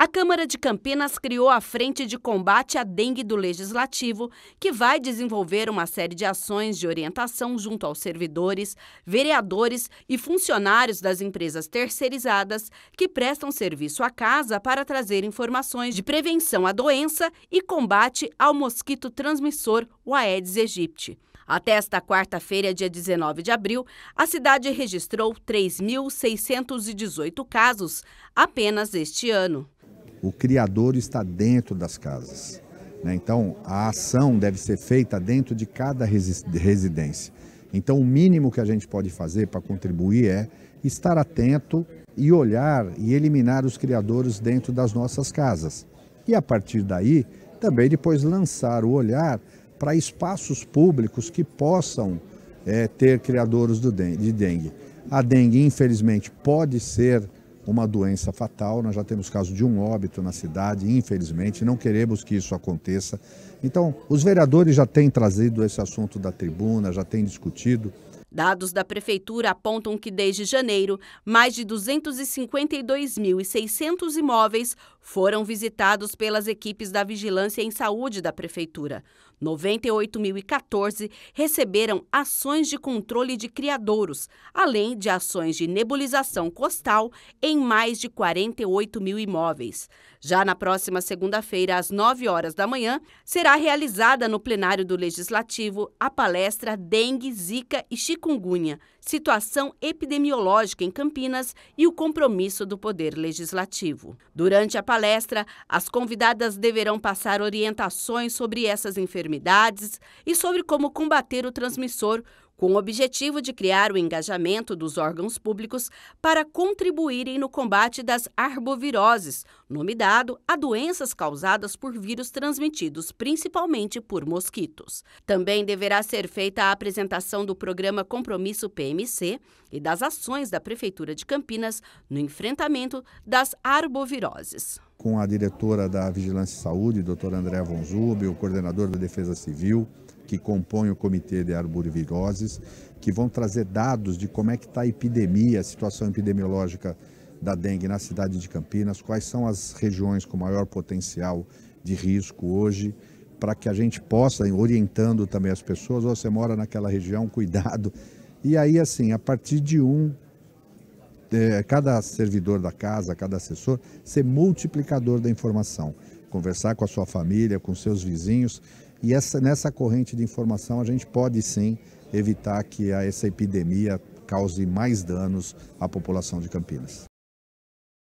A Câmara de Campinas criou a Frente de Combate à Dengue do Legislativo, que vai desenvolver uma série de ações de orientação junto aos servidores, vereadores e funcionários das empresas terceirizadas que prestam serviço à casa para trazer informações de prevenção à doença e combate ao mosquito transmissor, o Aedes aegypti. Até esta quarta-feira, dia 19 de abril, a cidade registrou 3.618 casos apenas este ano o criador está dentro das casas. Né? Então, a ação deve ser feita dentro de cada residência. Então, o mínimo que a gente pode fazer para contribuir é estar atento e olhar e eliminar os criadores dentro das nossas casas. E a partir daí, também depois lançar o olhar para espaços públicos que possam é, ter criadores de dengue. A dengue, infelizmente, pode ser uma doença fatal. Nós já temos caso de um óbito na cidade, infelizmente, não queremos que isso aconteça. Então, os vereadores já têm trazido esse assunto da tribuna, já têm discutido. Dados da Prefeitura apontam que, desde janeiro, mais de 252.600 imóveis foram visitados pelas equipes da Vigilância em Saúde da Prefeitura. 98.014 receberam ações de controle de criadouros, além de ações de nebulização costal em mais de 48 mil imóveis. Já na próxima segunda-feira, às 9 horas da manhã, será realizada no plenário do Legislativo a palestra Dengue, Zika e Chikungunya chikungunya situação epidemiológica em Campinas e o compromisso do Poder Legislativo. Durante a palestra, as convidadas deverão passar orientações sobre essas enfermidades e sobre como combater o transmissor, com o objetivo de criar o engajamento dos órgãos públicos para contribuírem no combate das arboviroses, nome dado a doenças causadas por vírus transmitidos principalmente por mosquitos. Também deverá ser feita a apresentação do programa Compromisso PM e das ações da Prefeitura de Campinas no enfrentamento das arboviroses com a diretora da Vigilância e Saúde, doutora Andréa Vonzube, o coordenador da Defesa Civil, que compõe o Comitê de arboviroses, que vão trazer dados de como é que está a epidemia, a situação epidemiológica da dengue na cidade de Campinas, quais são as regiões com maior potencial de risco hoje, para que a gente possa, orientando também as pessoas, ou você mora naquela região, cuidado, e aí, assim, a partir de um, é, cada servidor da casa, cada assessor, ser multiplicador da informação. Conversar com a sua família, com seus vizinhos. E essa, nessa corrente de informação, a gente pode sim evitar que essa epidemia cause mais danos à população de Campinas.